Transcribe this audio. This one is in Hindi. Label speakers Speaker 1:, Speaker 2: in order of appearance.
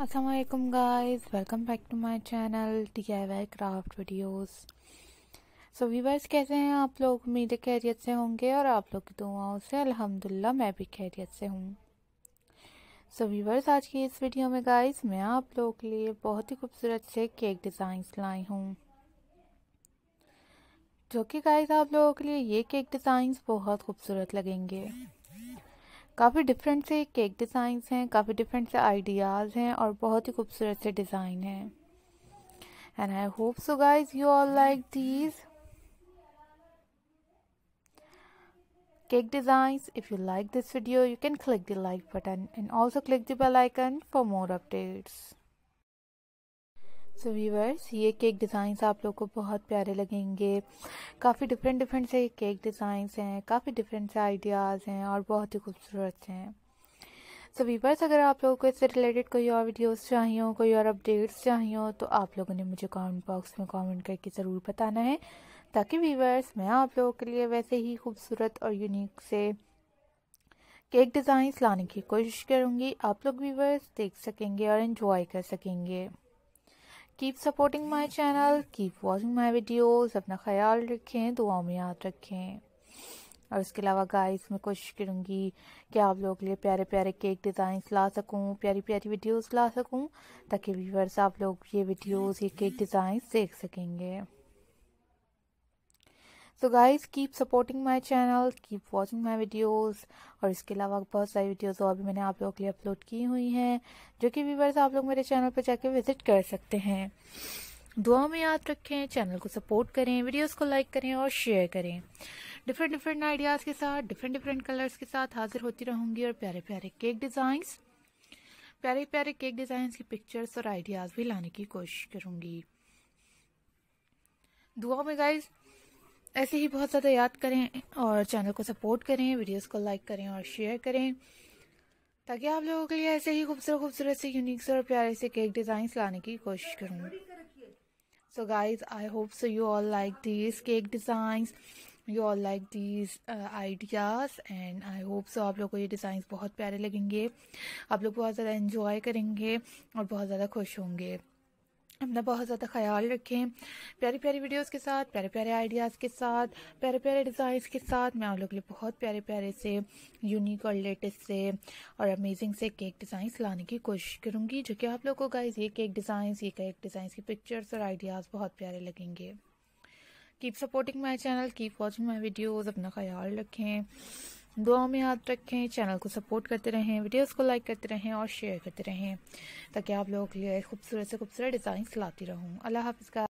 Speaker 1: Aslam guys welcome back to my channel D I Y craft videos so viewers कैसे हैं आप लोग उम्मीद खैरियत से होंगे और आप लोग की दुआओं से अल्हम्दुलिल्लाह मैं भी खैरियत से हूँ सो वीवर्स आज की इस वीडियो में गाइज मैं आप लोगों के लिए बहुत ही खूबसूरत से केक डिज़ाइंस लाई हूँ जो कि गाइज आप लोगों के लिए ये केक डिज़ाइंस बहुत खूबसूरत लगेंगे काफ़ी डिफरेंट से केक डिज़ाइंस हैं काफ़ी डिफरेंट से आइडियाज़ हैं और बहुत ही खूबसूरत से डिज़ाइन हैं and I hope so guys you all like these cake designs if you like this video you can click the like button and also click the bell icon for more updates so viewers ये केक डिज़ाइंस आप लोग को बहुत प्यारे लगेंगे काफ़ी डिफरेंट डिफरेंट से केक डिज़ाइंस हैं काफ़ी डिफरेंट से आइडियाज़ हैं और बहुत ही खूबसूरत हैं सो so वीवर्स अगर आप लोगों को इससे रिलेटेड कोई और वीडियोस चाहिए हो कोई और अपडेट्स चाहिए हो तो आप लोगों ने मुझे कमेंट बॉक्स में कमेंट करके ज़रूर बताना है ताकि वीवर्स मैं आप लोगों के लिए वैसे ही खूबसूरत और यूनिक से केक डिज़ाइंस लाने की कोशिश करूँगी आप लोग वीवर्स देख सकेंगे और इन्जॉय कर सकेंगे keep supporting my channel keep watching my videos अपना ख्याल रखें दुआओं में याद रखें और इसके अलावा गाइस मैं कोशिश करूँगी कि आप लोगों के लिए प्यारे प्यारे केक डिज़ाइंस ला सकूँ प्यारी प्यारी वीडियोस ला सकूँ ताकि व्यूवर्स आप लोग ये वीडियोस ये केक डिज़ाइंस देख सकेंगे so guys keep supporting my channel keep watching my videos और इसके अलावा बहुत सारी वीडियोज़ और भी मैंने आप लोगों के लिए अपलोड की हुई हैं जो कि व्यूवर्स आप लोग मेरे चैनल पर जाके विजिट कर सकते हैं दुआ में याद रखें चैनल को सपोर्ट करें वीडियोस को लाइक करें और शेयर करें डिफरेंट डिफरेंट आइडियाज़ के साथ डिफरेंट डिफरेंट कलर्स के साथ हाजिर होती रहूंगी और प्यारे प्यारे केक डिज़ाइंस प्यारे प्यारे केक डिज़ाइंस की पिक्चर्स और आइडियाज़ भी लाने की कोशिश करूंगी दुआ में गाइज़ ऐसे ही बहुत ज़्यादा याद करें और चैनल को सपोर्ट करें वीडियोस को लाइक करें और शेयर करें ताकि आप लोगों के लिए ऐसे ही खूबसूरत खूबसूरत से यूनिक से और प्यारे से केक डिज़ाइंस लाने की कोशिश करूँ so guys I hope so you all like this cake designs you all like these ideas and I hope so आप लोग को ये डिज़ाइंस बहुत प्यारे लगेंगे आप लोग बहुत ज़्यादा इन्जॉय करेंगे और बहुत ज़्यादा खुश होंगे अपना बहुत ज़्यादा ख्याल रखें प्यारी प्यारी वीडियोस के साथ प्यारे प्यारे आइडियाज़ के साथ प्यारे प्यारे डिज़ाइंस के साथ मैं आप लोग के लिए बहुत प्यारे प्यारे से यूनिक और लेटेस्ट से और अमेजिंग से केक डिज़ाइंस लाने की कोशिश करूँगी जो कि आप लोगों को गाइज ये केक डिज़ाइंस ये केक डिज़ाइंस की पिक्चर्स और आइडियाज़ बहुत प्यारे लगेंगे keep supporting my channel keep watching my videos अपना ख्याल रखें दुआओं में याद रखें चैनल को सपोर्ट करते रहें वीडियोस को लाइक करते रहें और शेयर करते रहें ताकि आप लोगों के लिए खूबसूरत से खूबसूरत डिजाइन लाती रहूँ अल्लाह हाफिज़ का